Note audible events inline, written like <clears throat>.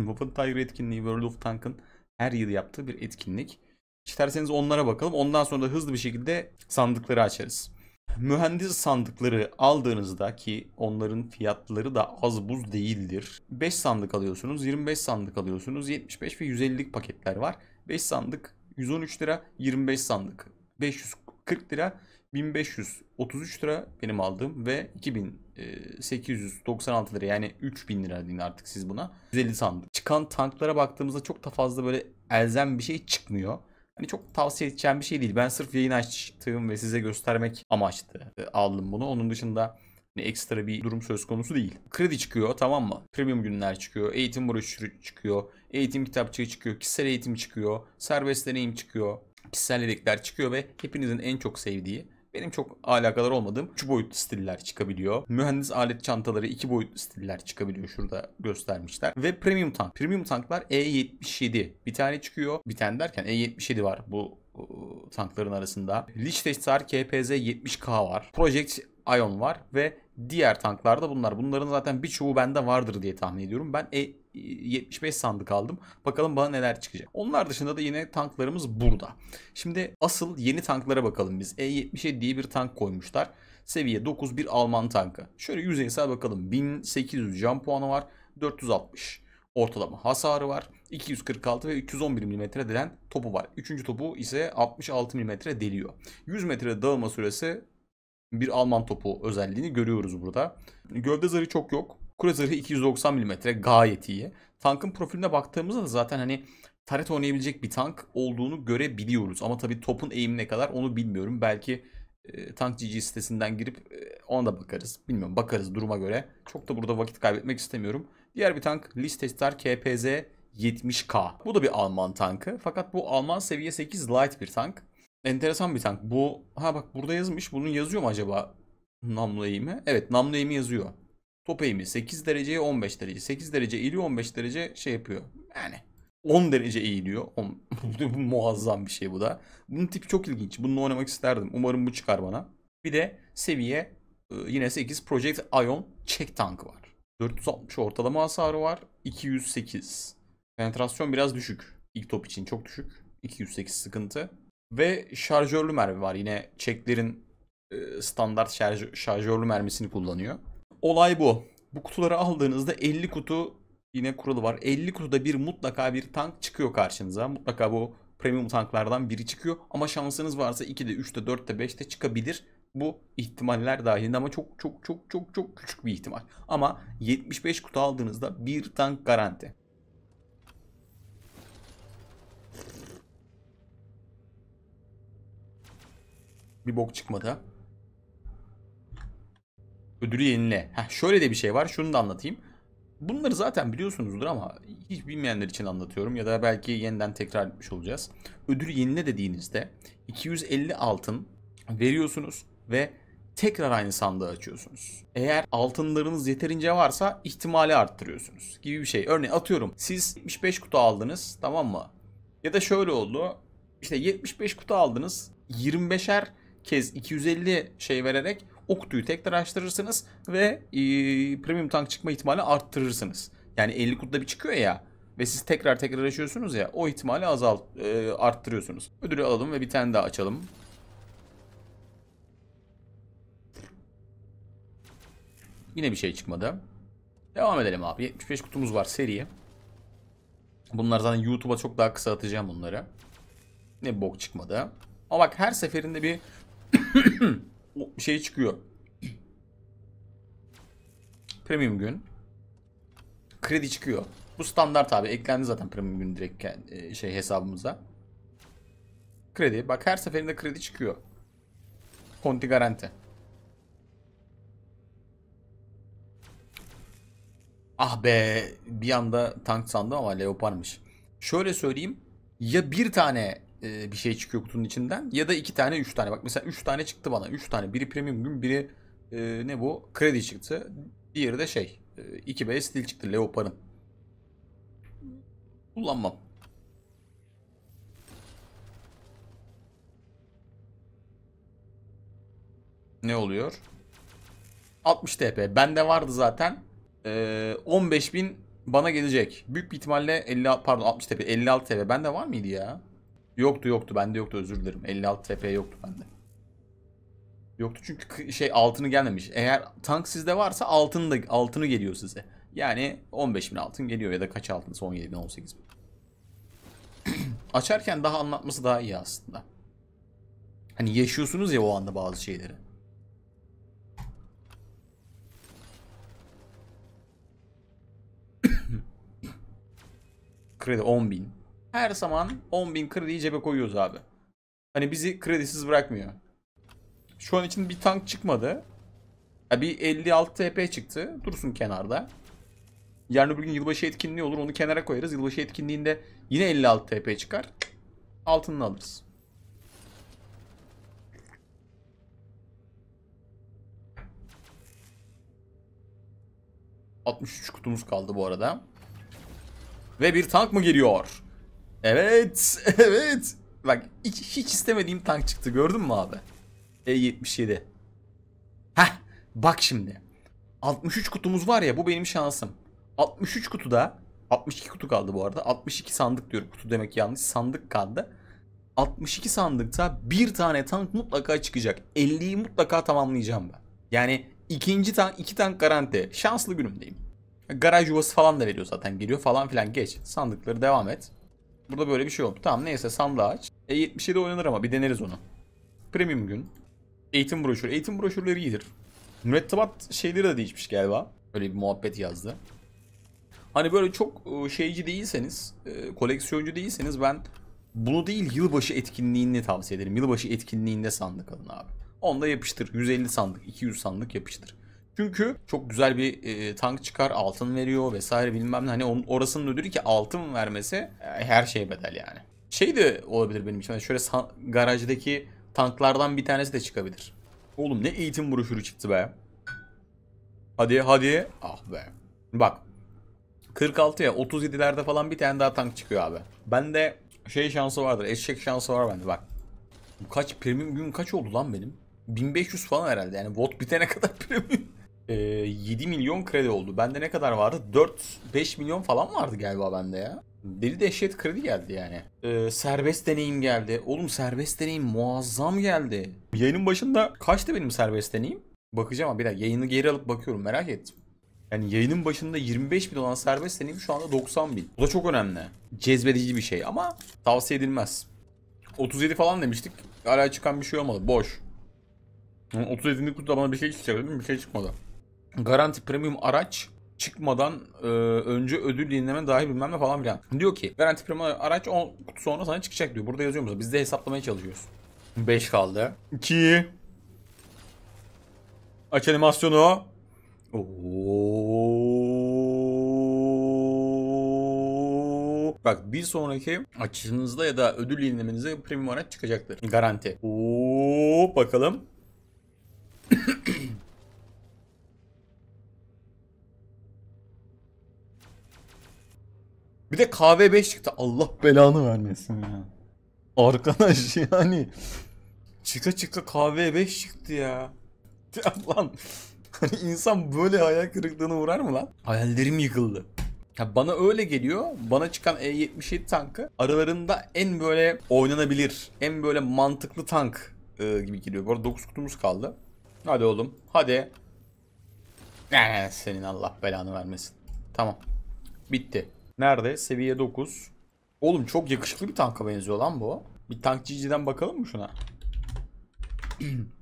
<laughs> Wapen Tiger etkinliği World of Tank'ın her yıl yaptığı bir etkinlik. İsterseniz onlara bakalım. Ondan sonra da hızlı bir şekilde sandıkları açarız. Mühendis sandıkları aldığınızda ki onların fiyatları da az buz değildir. 5 sandık alıyorsunuz, 25 sandık alıyorsunuz, 75 ve 150'lik paketler var. 5 sandık 113 lira, 25 sandık 540 lira, 1533 lira benim aldığım ve 2000 896 e, lira yani 3000 lira deyin artık siz buna. 150 sandık. Çıkan tanklara baktığımızda çok da fazla böyle elzem bir şey çıkmıyor. Hani çok tavsiye edeceğim bir şey değil. Ben sırf yayın açtığım ve size göstermek amaçlı e, aldım bunu. Onun dışında hani ekstra bir durum söz konusu değil. Kredi çıkıyor tamam mı? Premium günler çıkıyor. Eğitim broşürü çıkıyor. Eğitim kitapçığı çıkıyor. Kişisel eğitim çıkıyor. Serbest deneyim çıkıyor. Kişisel yedekler çıkıyor ve hepinizin en çok sevdiği benim çok alakalar olmadığım 3 boyutlu stiller çıkabiliyor. Mühendis alet çantaları 2 boyutlu stiller çıkabiliyor şurada göstermişler. Ve premium tank. Premium tanklar E77 bir tane çıkıyor. Bir tane derken E77 var bu e, tankların arasında. Lichtenstein KPZ 70K var. Project Ion var ve diğer tanklarda bunlar. Bunların zaten birçoğu bende vardır diye tahmin ediyorum. Ben e 75 sandık aldım. Bakalım bana neler çıkacak. Onlar dışında da yine tanklarımız burada. Şimdi asıl yeni tanklara bakalım biz. E77 diye bir tank koymuşlar. Seviye 9 bir Alman tankı. Şöyle yüzeysel bakalım. 1800 can puanı var. 460 ortalama hasarı var. 246 ve 311 mm delen topu var. Üçüncü topu ise 66 mm deliyor. 100 metre dağılma süresi bir Alman topu özelliğini görüyoruz burada. Gövde zarı çok yok. Kule zırhı 290 mm gayet iyi. Tankın profiline baktığımızda da zaten hani taret oynayabilecek bir tank olduğunu görebiliyoruz. Ama tabii topun eğimi ne kadar onu bilmiyorum. Belki e, Tank GG sitesinden girip e, ona da bakarız. Bilmiyorum bakarız duruma göre. Çok da burada vakit kaybetmek istemiyorum. Diğer bir tank Listestar KPZ 70K. Bu da bir Alman tankı. Fakat bu Alman seviye 8 light bir tank. Enteresan bir tank. Bu ha bak burada yazmış. Bunun yazıyor mu acaba namlu eğimi? Evet namlu eğimi yazıyor. Popey'imiz 8 dereceye 15 derece. 8 derece eğiliyor 15 derece şey yapıyor. Yani 10 derece eğiliyor. <laughs> muazzam bir şey bu da. Bunun tipi çok ilginç. Bununla oynamak isterdim. Umarım bu çıkar bana. Bir de seviye e, yine 8 Project Ion check tank var. 460 ortalama hasarı var. 208. Penetrasyon biraz düşük. İlk top için çok düşük. 208 sıkıntı. Ve şarjörlü mermi var. Yine çeklerin e, standart şarjörlü mermisini kullanıyor olay bu. Bu kutuları aldığınızda 50 kutu yine kuralı var. 50 kutuda bir mutlaka bir tank çıkıyor karşınıza. Mutlaka bu premium tanklardan biri çıkıyor. Ama şansınız varsa 2'de, 3'te, 4'te, 5'te çıkabilir. Bu ihtimaller dahilinde ama çok çok çok çok çok küçük bir ihtimal. Ama 75 kutu aldığınızda bir tank garanti. Bir bok çıkmadı. ha? Ödülü yenile. Heh, şöyle de bir şey var. Şunu da anlatayım. Bunları zaten biliyorsunuzdur ama hiç bilmeyenler için anlatıyorum ya da belki yeniden tekrar etmiş olacağız. Ödülü yenile dediğinizde 250 altın veriyorsunuz ve tekrar aynı sandığı açıyorsunuz. Eğer altınlarınız yeterince varsa ihtimali arttırıyorsunuz gibi bir şey. Örneğin atıyorum siz 75 kutu aldınız tamam mı? Ya da şöyle oldu. İşte 75 kutu aldınız. 25'er kez 250 şey vererek Oktu'yu tekrar açtırırsınız ve e, premium tank çıkma ihtimali arttırırsınız. Yani 50 kutuda bir çıkıyor ya ve siz tekrar tekrar açıyorsunuz ya o ihtimali azalt e, arttırıyorsunuz. Ödülü alalım ve bir tane daha açalım. Yine bir şey çıkmadı. Devam edelim abi. 75 kutumuz var seri. Bunlar zaten YouTube'a çok daha kısa atacağım bunları. Ne bok çıkmadı. Ama bak her seferinde bir şey çıkıyor. Premium gün. Kredi çıkıyor. Bu standart abi. Eklendi zaten premium gün direkt e, şey hesabımıza. Kredi. Bak her seferinde kredi çıkıyor. Konti garanti. Ah be bir anda tank sandım ama Leopard'mış. Şöyle söyleyeyim. Ya bir tane e, bir şey çıkıyor kutunun içinden. Ya da iki tane üç tane. Bak mesela üç tane çıktı bana. Üç tane. Biri premium gün biri e, ne bu? Kredi çıktı. Diğeri de şey. E, 2B stil çıktı leoparın Kullanmam. Ne oluyor? 60 TP. Bende vardı zaten. E, bin bana gelecek. Büyük bir ihtimalle 50 pardon 60 TP 56 TP bende var mıydı ya? Yoktu yoktu bende yoktu özür dilerim. 56 TP yoktu bende. Yoktu çünkü şey altını gelmemiş. Eğer tank sizde varsa altını da altını geliyor size. Yani 15 bin altın geliyor ya da kaç altın son 17 bin 18 bin. <clears throat> Açarken daha anlatması daha iyi aslında. Hani yaşıyorsunuz ya o anda bazı şeyleri. <clears throat> Kredi 10 bin her zaman 10.000 krediyi cebe koyuyoruz abi. Hani bizi kredisiz bırakmıyor. Şu an için bir tank çıkmadı. Ya bir 56 TP çıktı. Dursun kenarda. Yarın öbür gün yılbaşı etkinliği olur. Onu kenara koyarız. Yılbaşı etkinliğinde yine 56 TP çıkar. Altınını alırız. ...63 kutumuz kaldı bu arada. Ve bir tank mı geliyor? Evet. <laughs> Evet. Bak hiç, hiç istemediğim tank çıktı gördün mü abi? E77. Heh. Bak şimdi. 63 kutumuz var ya bu benim şansım. 63 kutuda 62 kutu kaldı bu arada. 62 sandık diyorum. Kutu demek yanlış. Sandık kaldı. 62 sandıkta bir tane tank mutlaka çıkacak. 50'yi mutlaka tamamlayacağım ben. Yani ikinci tank, iki tank garanti. Şanslı günümdeyim. Garaj yuvası falan da veriyor zaten. Geliyor falan filan geç. Sandıkları devam et. Burada böyle bir şey oldu. Tamam neyse sandığı aç. E77 oynanır ama bir deneriz onu. Premium gün. Eğitim broşürü. Eğitim broşürleri iyidir. Mürettebat şeyleri de değişmiş galiba. Öyle bir muhabbet yazdı. Hani böyle çok e, şeyci değilseniz, e, koleksiyoncu değilseniz ben bunu değil yılbaşı etkinliğini tavsiye ederim. Yılbaşı etkinliğinde sandık alın abi. Onda yapıştır. 150 sandık, 200 sandık yapıştır. Çünkü çok güzel bir e, tank çıkar, altın veriyor vesaire bilmem ne. Hani onun orasının ödülü ki altın vermesi e, her şey bedel yani. Şey de olabilir benim için. Yani şöyle garajdaki tanklardan bir tanesi de çıkabilir. Oğlum ne eğitim broşürü çıktı be. Hadi hadi. Ah be. Bak. 46 ya 37'lerde falan bir tane daha tank çıkıyor abi. Bende şey şansı vardır. Eşek şansı var bende bak. Kaç premium gün kaç oldu lan benim? 1500 falan herhalde. Yani vot bitene <laughs> kadar premium e, 7 milyon kredi oldu. Bende ne kadar vardı? 4-5 milyon falan vardı galiba bende ya. Deli dehşet kredi geldi yani. Ee, serbest deneyim geldi. Oğlum serbest deneyim muazzam geldi. Yayının başında kaçtı benim serbest deneyim? Bakacağım ama bir dakika yayını geri alıp bakıyorum merak ettim. Yani yayının başında 25 bin olan serbest deneyim şu anda 90 bin. Bu da çok önemli. Cezbedici bir şey ama tavsiye edilmez. 37 falan demiştik. Hala çıkan bir şey olmadı. Boş. Yani 37. kutuda bana bir şey çıkacaktı bir şey çıkmadı. Garanti premium araç çıkmadan e, önce ödül dinleme dahil bilmem ne falan filan. Diyor ki garanti premium araç 10 kutu sonra sana çıkacak diyor. Burada yazıyor musun? Biz de hesaplamaya çalışıyoruz. 5 kaldı. 2 Aç animasyonu. Oo. Bak bir sonraki açınızda ya da ödül yenilemenize premium araç çıkacaktır. Garanti. Oo, bakalım. Bir de KV5 çıktı. Allah belanı vermesin ya. Arkadaş <laughs> yani. Çıka çıka KV5 çıktı ya. Ya lan. Hani insan böyle hayal kırıklığına uğrar mı lan? Hayallerim yıkıldı. Ya bana öyle geliyor. Bana çıkan E77 tankı aralarında en böyle oynanabilir, en böyle mantıklı tank e, gibi geliyor. Bu arada 9 kutumuz kaldı. Hadi oğlum. Hadi. Ee, senin Allah belanı vermesin. Tamam. Bitti. Nerede? Seviye 9. Oğlum çok yakışıklı bir tanka benziyor lan bu. Bir tankçiciden bakalım mı şuna? <clears throat>